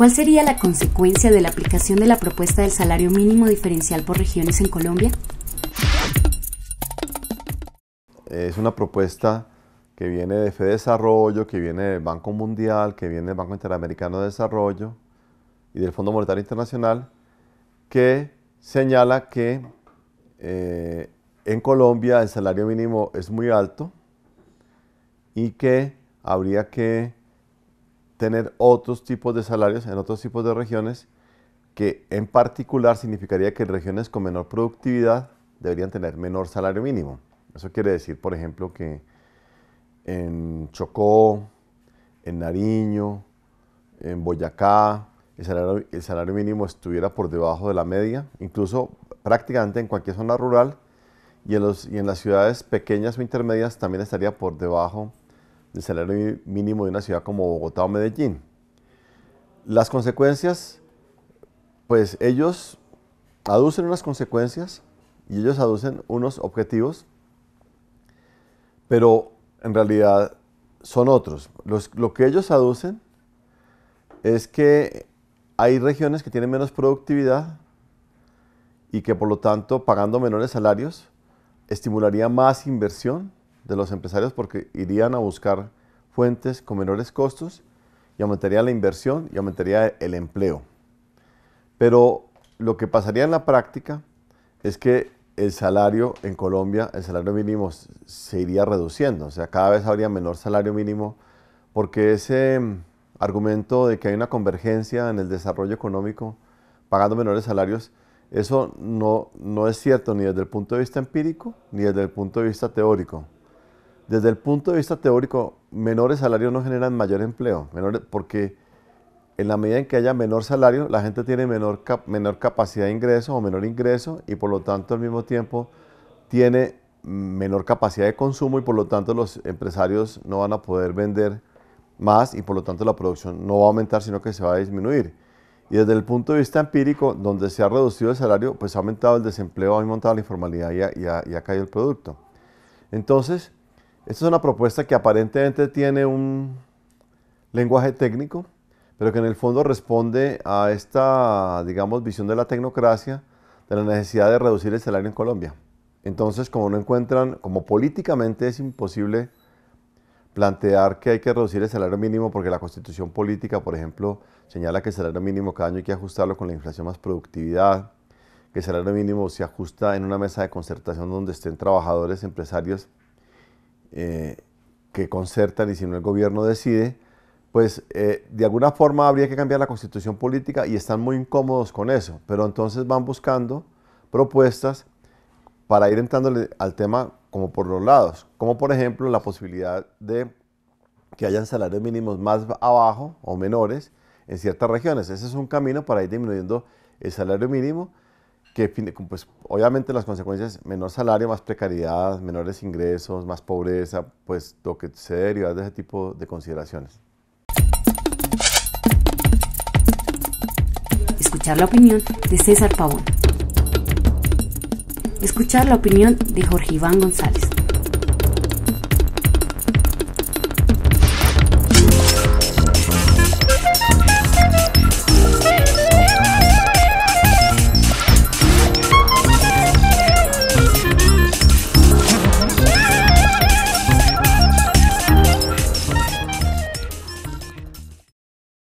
¿Cuál sería la consecuencia de la aplicación de la propuesta del salario mínimo diferencial por regiones en Colombia? Es una propuesta que viene de Fede Desarrollo, que viene del Banco Mundial, que viene del Banco Interamericano de Desarrollo y del Fondo Monetario Internacional, que señala que eh, en Colombia el salario mínimo es muy alto y que habría que tener otros tipos de salarios en otros tipos de regiones que en particular significaría que regiones con menor productividad deberían tener menor salario mínimo. Eso quiere decir, por ejemplo, que en Chocó, en Nariño, en Boyacá, el salario, el salario, mínimo estuviera por debajo de la media, incluso prácticamente en cualquier zona rural y en, los, y en las ciudades pequeñas o intermedias también estaría por debajo del salario mínimo de una ciudad como Bogotá o Medellín. Las consecuencias, pues ellos aducen unas consecuencias y ellos aducen unos objetivos, pero en realidad son otros. lo que ellos aducen es que hay regiones que tienen menos productividad y que por lo tanto pagando menores salarios estimularía más inversión de los empresarios porque irían a buscar fuentes con menores costos y aumentaría la inversión y aumentaría el empleo. Pero lo que pasaría en la práctica es que el salario en Colombia, el salario mínimo se iría reduciendo, o sea, cada vez habría menor salario mínimo porque ese mm, argumento de que hay una convergencia en el desarrollo económico pagando menores salarios, eso no, no es cierto ni desde el punto de vista empírico ni desde el punto de vista teórico. Desde el punto de vista teórico, menores salarios no generan mayor empleo, porque en la medida en que haya menor salario, la gente tiene menor, capacidad de ingreso o menor ingreso y por lo tanto al mismo tiempo tiene menor capacidad de consumo y por lo tanto los empresarios no van a poder vender más y por lo tanto la producción no va a aumentar sino que se va a disminuir. Y desde el punto de vista empírico, donde se ha reducido el salario, pues ha aumentado el desempleo, ha aumentado la informalidad y ha, y ha caído el producto. Entonces, esta es una propuesta que aparentemente tiene un lenguaje técnico, pero que en el fondo responde a esta, digamos, visión de la tecnocracia de la necesidad de reducir el salario en Colombia. Entonces, como no encuentran, como políticamente es imposible plantear que hay que reducir el salario mínimo porque la constitución política, por ejemplo, señala que el salario mínimo cada año hay que ajustarlo con la inflación más productividad, que el salario mínimo se ajusta en una mesa de concertación donde estén trabajadores, empresarios eh, que concertan y si no el gobierno decide, pues eh, de alguna forma habría que cambiar la constitución política y están muy incómodos con eso, pero entonces van buscando propuestas para ir entrándole al tema como por los lados, como por ejemplo la posibilidad de que hayan salarios mínimos más abajo o menores en ciertas regiones. Ese es un camino para ir disminuyendo el salario mínimo que pues, obviamente las consecuencias, menor salario, más precariedad, menores ingresos, más pobreza, pues lo que se deriva de ese tipo de consideraciones. Escuchar la opinión de César Pavón. Escuchar la opinión de Jorge Iván González.